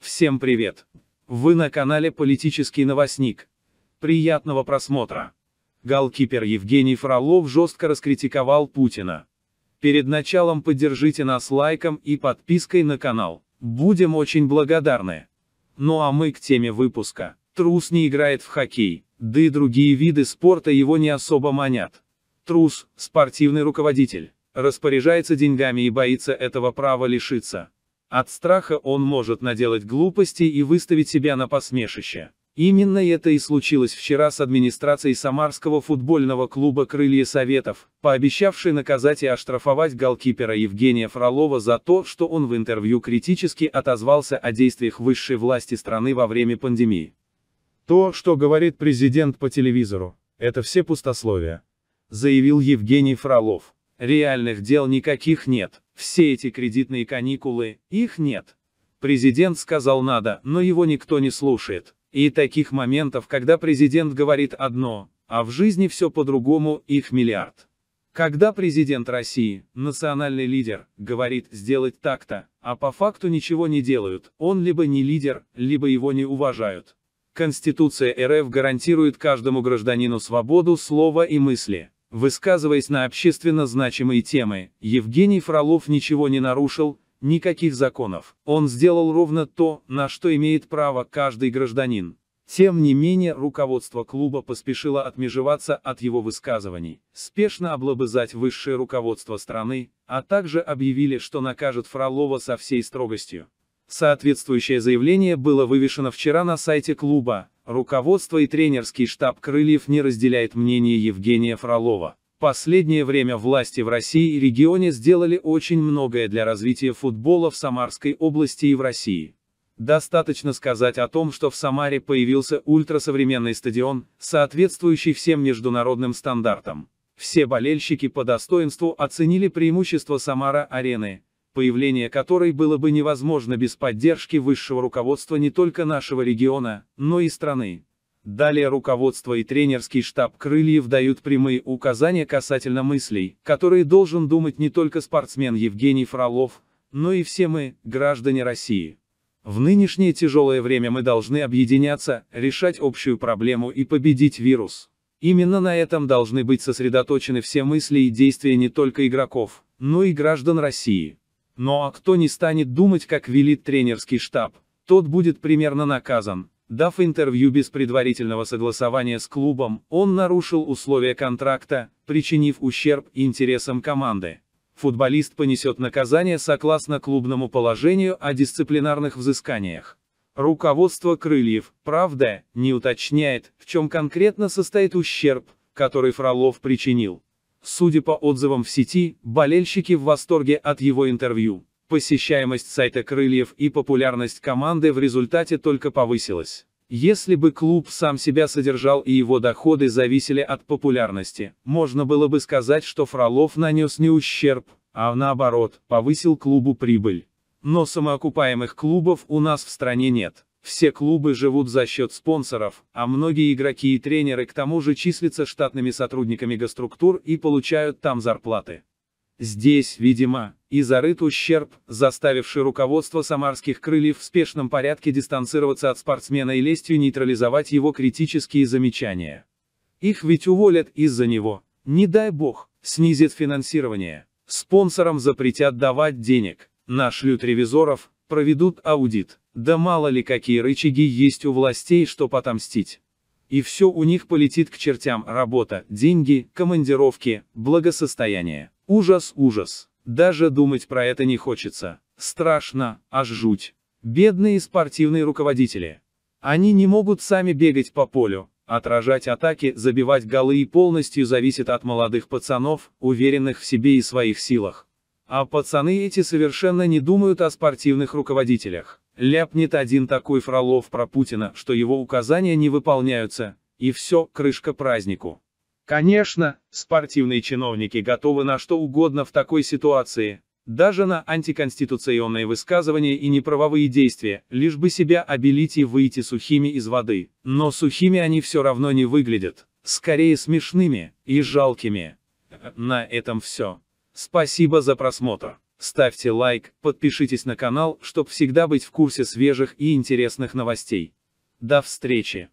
Всем привет! Вы на канале «Политический новостник». Приятного просмотра! Голкипер Евгений Фролов жестко раскритиковал Путина. Перед началом поддержите нас лайком и подпиской на канал. Будем очень благодарны. Ну а мы к теме выпуска. Трус не играет в хоккей, да и другие виды спорта его не особо манят. Трус – спортивный руководитель распоряжается деньгами и боится этого права лишиться. От страха он может наделать глупостей и выставить себя на посмешище. Именно это и случилось вчера с администрацией Самарского футбольного клуба «Крылья Советов», пообещавшей наказать и оштрафовать голкипера Евгения Фролова за то, что он в интервью критически отозвался о действиях высшей власти страны во время пандемии. «То, что говорит президент по телевизору, это все пустословия», заявил Евгений Фролов. Реальных дел никаких нет. Все эти кредитные каникулы, их нет. Президент сказал надо, но его никто не слушает. И таких моментов, когда президент говорит одно, а в жизни все по-другому, их миллиард. Когда президент России, национальный лидер, говорит сделать так-то, а по факту ничего не делают, он либо не лидер, либо его не уважают. Конституция РФ гарантирует каждому гражданину свободу слова и мысли. Высказываясь на общественно значимые темы, Евгений Фролов ничего не нарушил, никаких законов. Он сделал ровно то, на что имеет право каждый гражданин. Тем не менее, руководство клуба поспешило отмежеваться от его высказываний, спешно облобызать высшее руководство страны, а также объявили, что накажет Фролова со всей строгостью. Соответствующее заявление было вывешено вчера на сайте клуба, Руководство и тренерский штаб «Крыльев» не разделяет мнение Евгения Фролова. Последнее время власти в России и регионе сделали очень многое для развития футбола в Самарской области и в России. Достаточно сказать о том, что в Самаре появился ультрасовременный стадион, соответствующий всем международным стандартам. Все болельщики по достоинству оценили преимущество Самара-арены, появление которой было бы невозможно без поддержки высшего руководства не только нашего региона, но и страны. Далее руководство и тренерский штаб Крыльев дают прямые указания касательно мыслей, которые должен думать не только спортсмен Евгений Фролов, но и все мы, граждане России. В нынешнее тяжелое время мы должны объединяться, решать общую проблему и победить вирус. Именно на этом должны быть сосредоточены все мысли и действия не только игроков, но и граждан России. Но кто не станет думать, как велит тренерский штаб, тот будет примерно наказан. Дав интервью без предварительного согласования с клубом, он нарушил условия контракта, причинив ущерб интересам команды. Футболист понесет наказание согласно клубному положению о дисциплинарных взысканиях. Руководство Крыльев, правда, не уточняет, в чем конкретно состоит ущерб, который Фролов причинил. Судя по отзывам в сети, болельщики в восторге от его интервью. Посещаемость сайта «Крыльев» и популярность команды в результате только повысилась. Если бы клуб сам себя содержал и его доходы зависели от популярности, можно было бы сказать, что Фролов нанес не ущерб, а наоборот, повысил клубу прибыль. Но самоокупаемых клубов у нас в стране нет. Все клубы живут за счет спонсоров, а многие игроки и тренеры к тому же числятся штатными сотрудниками госструктур и получают там зарплаты. Здесь, видимо, и зарыт ущерб, заставивший руководство самарских крыльев в спешном порядке дистанцироваться от спортсмена и лестью нейтрализовать его критические замечания. Их ведь уволят из-за него. Не дай бог, снизит финансирование. Спонсорам запретят давать денег, нашлют ревизоров, проведут аудит. Да мало ли какие рычаги есть у властей, чтоб отомстить. И все у них полетит к чертям, работа, деньги, командировки, благосостояние. Ужас, ужас. Даже думать про это не хочется. Страшно, аж жуть. Бедные спортивные руководители. Они не могут сами бегать по полю, отражать атаки, забивать голы и полностью зависит от молодых пацанов, уверенных в себе и своих силах. А пацаны эти совершенно не думают о спортивных руководителях. Ляпнет один такой Фролов про Путина, что его указания не выполняются, и все, крышка празднику. Конечно, спортивные чиновники готовы на что угодно в такой ситуации, даже на антиконституционные высказывания и неправовые действия, лишь бы себя обелить и выйти сухими из воды. Но сухими они все равно не выглядят, скорее смешными и жалкими. На этом все. Спасибо за просмотр. Ставьте лайк, подпишитесь на канал, чтобы всегда быть в курсе свежих и интересных новостей. До встречи!